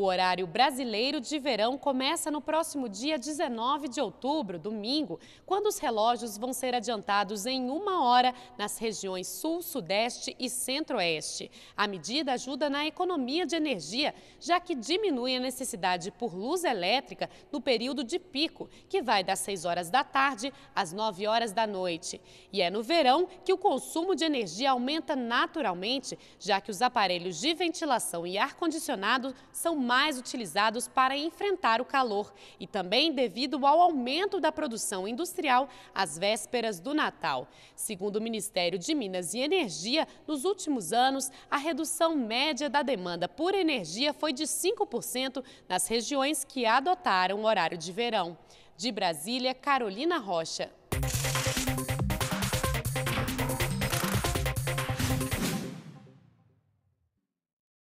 O horário brasileiro de verão começa no próximo dia 19 de outubro, domingo, quando os relógios vão ser adiantados em uma hora nas regiões Sul, Sudeste e Centro-Oeste. A medida ajuda na economia de energia, já que diminui a necessidade por luz elétrica no período de pico, que vai das 6 horas da tarde às 9 horas da noite. E é no verão que o consumo de energia aumenta naturalmente, já que os aparelhos de ventilação e ar-condicionado são mais utilizados para enfrentar o calor e também devido ao aumento da produção industrial às vésperas do Natal. Segundo o Ministério de Minas e Energia, nos últimos anos, a redução média da demanda por energia foi de 5% nas regiões que adotaram o horário de verão. De Brasília, Carolina Rocha.